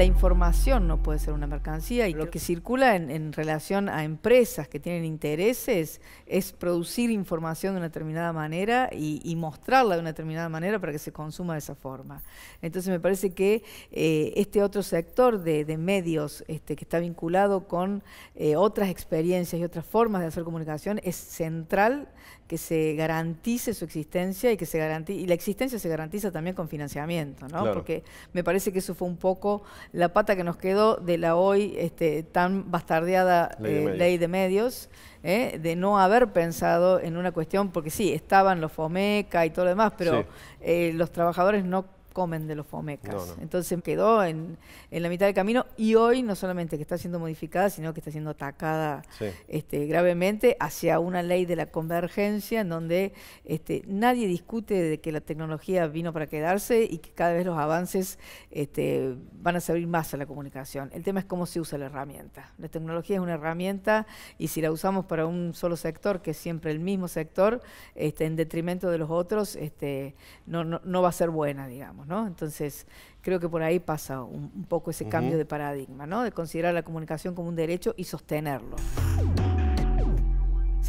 la información no puede ser una mercancía y lo que circula en, relación a empresas que tienen intereses es producir información de una determinada manera y, mostrarla de una determinada manera para que se consuma de esa forma. Entonces me parece que eh, este otro sector de, medios este, que está vinculado con eh, otras experiencias y otras formas de hacer comunicación es central que se garantice su existencia y que se garantice, y la existencia se garantiza también con financiamiento, ¿no? Porque me parece que eso fue un poco la pata que nos quedó de la hoy este, tan bastardeada ley de eh, medios, ¿eh? de, no haber pensado en una cuestión, porque sí, estaban los FOMECA y todo lo demás, pero eh, los trabajadores no comen de los fomecas. Entonces quedó en, la mitad del camino y hoy no solamente que está siendo modificada, sino que está siendo atacada este, gravemente hacia una ley de la convergencia en donde este, nadie discute de que la tecnología vino para quedarse y que cada vez los avances este, van a servir más a la comunicación. El tema es cómo se usa la herramienta. La tecnología es una herramienta y si la usamos para un solo sector, que es siempre el mismo sector, en detrimento de los otros, no, no va a ser buena, digamos. ¿no? Entonces, creo que por ahí pasa un, poco ese cambio de paradigma, ¿no? De considerar la comunicación como un derecho y sostenerlo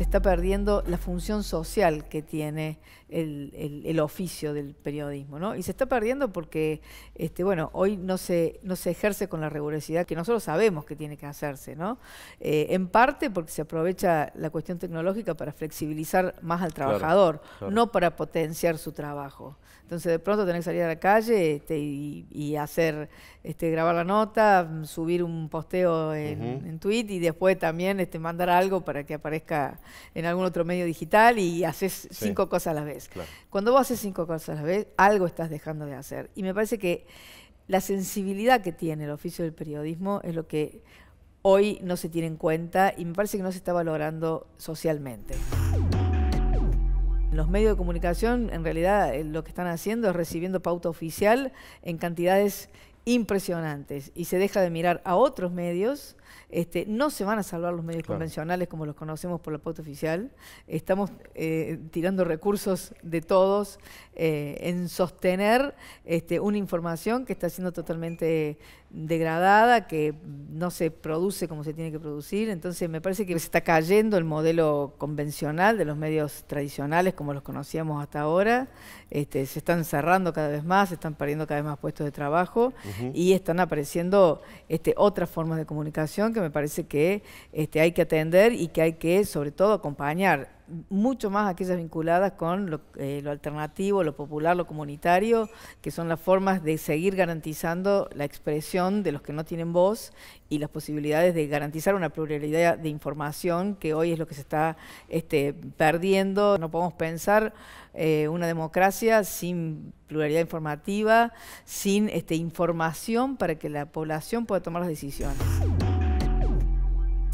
se está perdiendo la función social que tiene el, oficio del periodismo, ¿no? Y se está perdiendo porque, este, bueno, hoy no se, no se ejerce con la rigurosidad que nosotros sabemos que tiene que hacerse, ¿no? Eh, en parte porque se aprovecha la cuestión tecnológica para flexibilizar más al trabajador, no para potenciar su trabajo. Entonces, de pronto tener que salir a la calle este, y, hacer, este, grabar la nota, subir un posteo en, y después también este, mandar algo para que aparezca en algún otro medio digital y haces cinco cosas a la vez. Cuando vos haces cinco cosas a la vez, algo estás dejando de hacer. Y me parece que la sensibilidad que tiene el oficio del periodismo es lo que hoy no se tiene en cuenta y me parece que no se está valorando socialmente. Los medios de comunicación en realidad eh, lo que están haciendo es recibiendo pauta oficial en cantidades impresionantes y se deja de mirar a otros medios, este, no se van a salvar los medios convencionales como los conocemos por la pauta oficial. Estamos eh, tirando recursos de todos eh, en sostener este, una información que está siendo totalmente degradada, que no se produce como se tiene que producir. Entonces me parece que se está cayendo el modelo convencional de los medios tradicionales como los conocíamos hasta ahora. Este, se están cerrando cada vez más, se están perdiendo cada vez más puestos de trabajo y están apareciendo este, otras formas de comunicación que me parece que este, hay que atender y que hay que sobre todo acompañar mucho más aquellas vinculadas con eh, lo, alternativo, lo popular, lo comunitario, que son las formas de seguir garantizando la expresión de los que no tienen voz y las posibilidades de garantizar una pluralidad de información que hoy es lo que se está este, perdiendo. No podemos pensar eh, una democracia sin pluralidad informativa, sin este, información para que la población pueda tomar las decisiones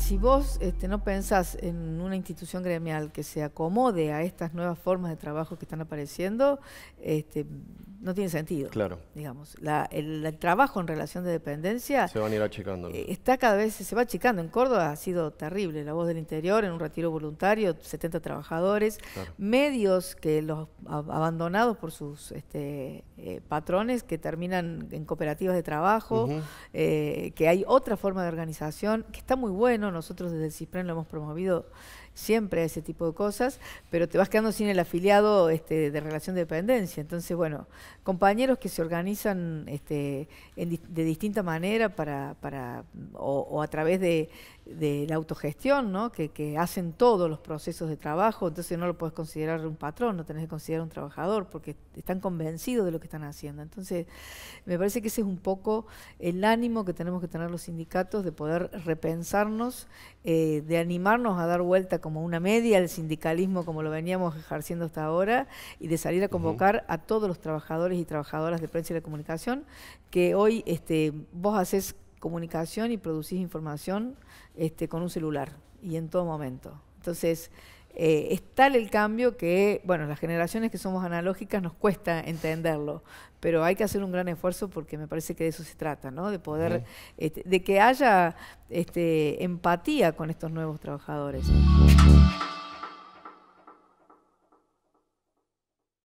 si vos este, no pensás en una institución gremial que se acomode a estas nuevas formas de trabajo que están apareciendo, este, no tiene sentido. Claro. Digamos, el, trabajo en relación de dependencia... Se van a ir achicando. Eh, está cada vez, se va achicando. En Córdoba ha sido terrible. La Voz del Interior, en un retiro voluntario, 70 trabajadores. Medios que los abandonados por sus este, eh, patrones que terminan en cooperativas de trabajo, eh, que hay otra forma de organización que está muy bueno, nosotros desde el CISPREN lo hemos promovido siempre a ese tipo de cosas, pero te vas quedando sin el afiliado este, de relación de dependencia. Entonces, bueno, compañeros que se organizan este, de distinta manera para, o, a través de, la autogestión, que, que, hacen todos los procesos de trabajo, entonces no lo puedes considerar un patrón, no tenés que considerar un trabajador, porque están convencidos de lo que están haciendo. Entonces, me parece que ese es un poco el ánimo que tenemos que tener los sindicatos de poder repensarnos eh, de animarnos a dar vuelta como una media al sindicalismo como lo veníamos ejerciendo hasta ahora y de salir a convocar a todos los trabajadores y trabajadoras de prensa y de comunicación que hoy este, vos haces comunicación y producís información este, con un celular y en todo momento. Entonces, eh, es tal el cambio que, bueno, las generaciones que somos analógicas nos cuesta entenderlo, pero hay que hacer un gran esfuerzo porque me parece que de eso se trata, ¿no? De poder, este, de que haya este, empatía con estos nuevos trabajadores.